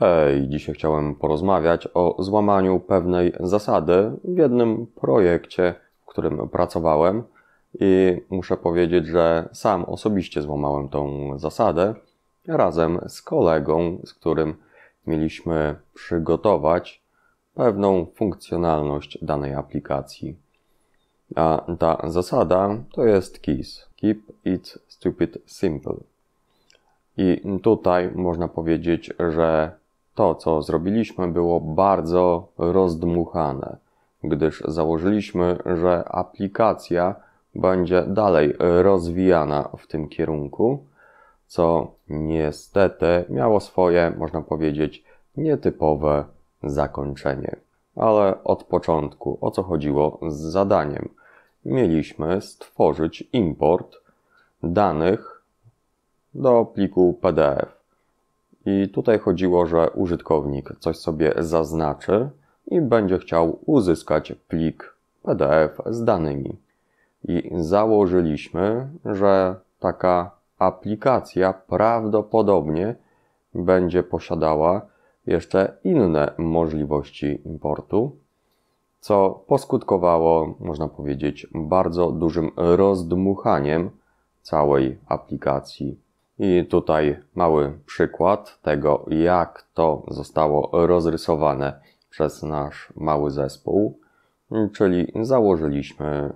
Hej, dzisiaj chciałem porozmawiać o złamaniu pewnej zasady w jednym projekcie, w którym pracowałem i muszę powiedzieć, że sam osobiście złamałem tą zasadę razem z kolegą, z którym mieliśmy przygotować pewną funkcjonalność danej aplikacji. A ta zasada to jest KISS. Keep it stupid simple. I tutaj można powiedzieć, że to, co zrobiliśmy, było bardzo rozdmuchane, gdyż założyliśmy, że aplikacja będzie dalej rozwijana w tym kierunku, co niestety miało swoje, można powiedzieć, nietypowe zakończenie. Ale od początku o co chodziło z zadaniem? Mieliśmy stworzyć import danych do pliku PDF. I tutaj chodziło, że użytkownik coś sobie zaznaczy i będzie chciał uzyskać plik PDF z danymi. I założyliśmy, że taka aplikacja prawdopodobnie będzie posiadała jeszcze inne możliwości importu, co poskutkowało, można powiedzieć, bardzo dużym rozdmuchaniem całej aplikacji i tutaj mały przykład tego, jak to zostało rozrysowane przez nasz mały zespół. Czyli założyliśmy,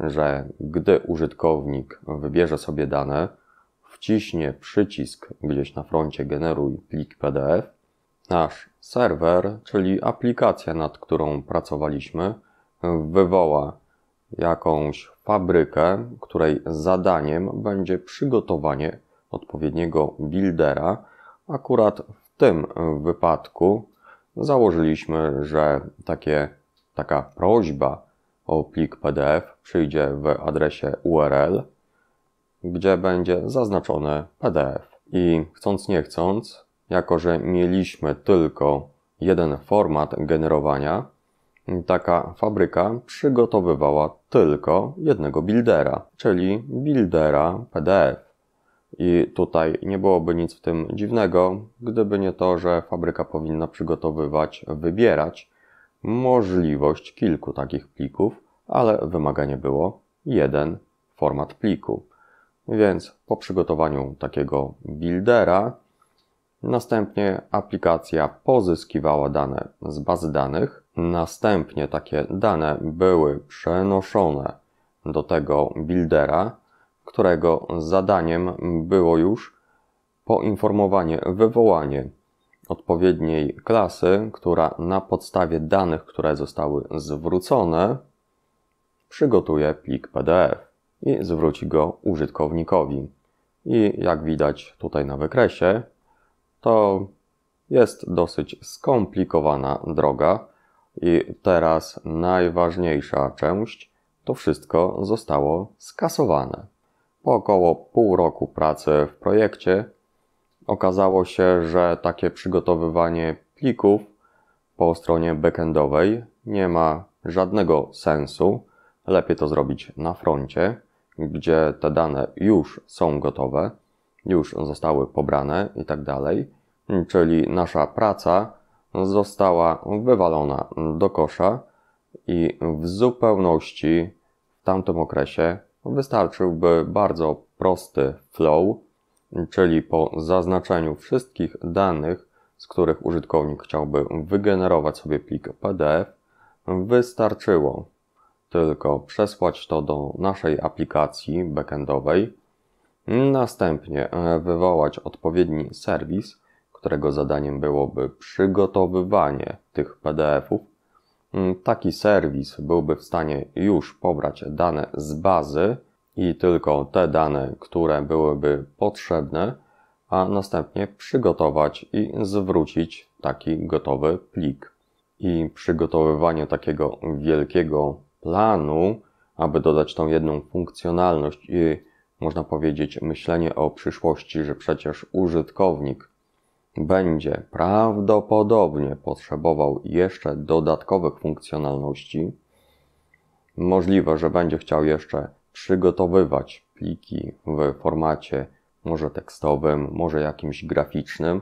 że gdy użytkownik wybierze sobie dane, wciśnie przycisk gdzieś na froncie generuj plik PDF, nasz serwer, czyli aplikacja, nad którą pracowaliśmy, wywoła jakąś fabrykę, której zadaniem będzie przygotowanie odpowiedniego buildera. Akurat w tym e, wypadku założyliśmy, że takie, taka prośba o plik PDF przyjdzie w adresie URL, gdzie będzie zaznaczone PDF. I chcąc nie chcąc, jako że mieliśmy tylko jeden format generowania, taka fabryka przygotowywała tylko jednego buildera, czyli buildera PDF. I tutaj nie byłoby nic w tym dziwnego, gdyby nie to, że fabryka powinna przygotowywać, wybierać możliwość kilku takich plików, ale wymaganie było jeden format pliku. Więc po przygotowaniu takiego buildera, następnie aplikacja pozyskiwała dane z bazy danych, następnie takie dane były przenoszone do tego buildera, którego zadaniem było już poinformowanie, wywołanie odpowiedniej klasy, która na podstawie danych, które zostały zwrócone, przygotuje plik PDF i zwróci go użytkownikowi. I jak widać tutaj na wykresie, to jest dosyć skomplikowana droga. I teraz najważniejsza część, to wszystko zostało skasowane. Po około pół roku pracy w projekcie okazało się, że takie przygotowywanie plików po stronie backendowej nie ma żadnego sensu. Lepiej to zrobić na froncie, gdzie te dane już są gotowe, już zostały pobrane i tak dalej. Czyli nasza praca została wywalona do kosza i w zupełności w tamtym okresie no, wystarczyłby bardzo prosty flow, czyli po zaznaczeniu wszystkich danych, z których użytkownik chciałby wygenerować sobie plik PDF, wystarczyło tylko przesłać to do naszej aplikacji backendowej, następnie e, wywołać odpowiedni serwis, którego zadaniem byłoby przygotowywanie tych PDFów Mm, taki serwis byłby w stanie już pobrać dane z bazy i tylko te dane, które byłyby potrzebne, a następnie przygotować i zwrócić taki gotowy plik. I przygotowywanie takiego wielkiego planu, aby dodać tą jedną funkcjonalność i można powiedzieć myślenie o przyszłości, że przecież użytkownik będzie prawdopodobnie potrzebował jeszcze dodatkowych funkcjonalności. Możliwe, że będzie chciał jeszcze przygotowywać pliki w formacie może tekstowym, może jakimś graficznym,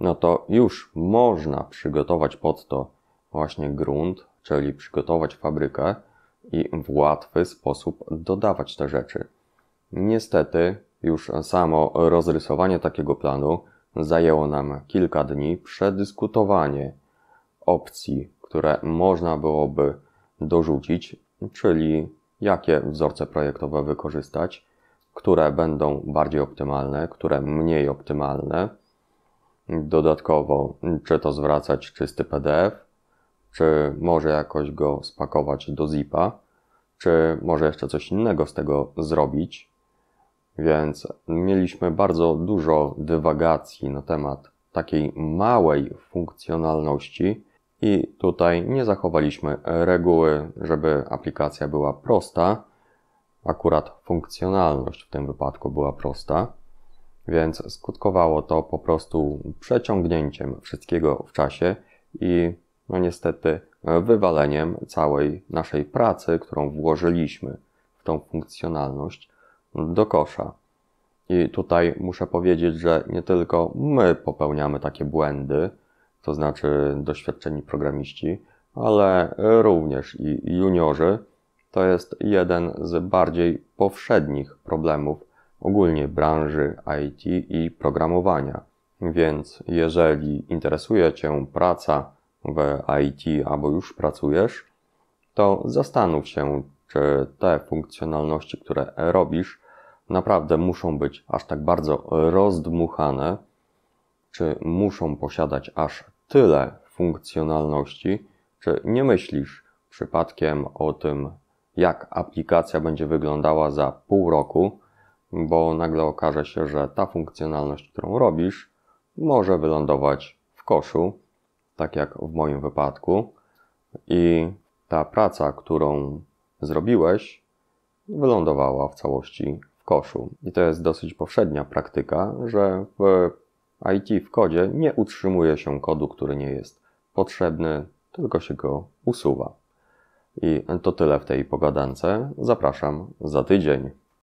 no to już można przygotować pod to właśnie grunt, czyli przygotować fabrykę i w łatwy sposób dodawać te rzeczy. Niestety, już samo rozrysowanie takiego planu Zajęło nam kilka dni przedyskutowanie opcji, które można byłoby dorzucić, czyli jakie wzorce projektowe wykorzystać, które będą bardziej optymalne, które mniej optymalne. Dodatkowo, czy to zwracać czysty PDF, czy może jakoś go spakować do zipa, czy może jeszcze coś innego z tego zrobić. Więc mieliśmy bardzo dużo dywagacji na temat takiej małej funkcjonalności i tutaj nie zachowaliśmy reguły, żeby aplikacja była prosta. Akurat funkcjonalność w tym wypadku była prosta, więc skutkowało to po prostu przeciągnięciem wszystkiego w czasie i no niestety wywaleniem całej naszej pracy, którą włożyliśmy w tą funkcjonalność do kosza. I tutaj muszę powiedzieć, że nie tylko my popełniamy takie błędy, to znaczy doświadczeni programiści, ale również i juniorzy. To jest jeden z bardziej powszednich problemów ogólnie branży IT i programowania. Więc jeżeli interesuje Cię praca w IT albo już pracujesz, to zastanów się, czy te funkcjonalności, które robisz, naprawdę muszą być aż tak bardzo rozdmuchane, czy muszą posiadać aż tyle funkcjonalności, czy nie myślisz przypadkiem o tym, jak aplikacja będzie wyglądała za pół roku, bo nagle okaże się, że ta funkcjonalność, którą robisz, może wylądować w koszu, tak jak w moim wypadku, i ta praca, którą zrobiłeś, wylądowała w całości koszu. I to jest dosyć powszednia praktyka, że w IT w kodzie nie utrzymuje się kodu, który nie jest potrzebny, tylko się go usuwa. I to tyle w tej pogadance. Zapraszam za tydzień.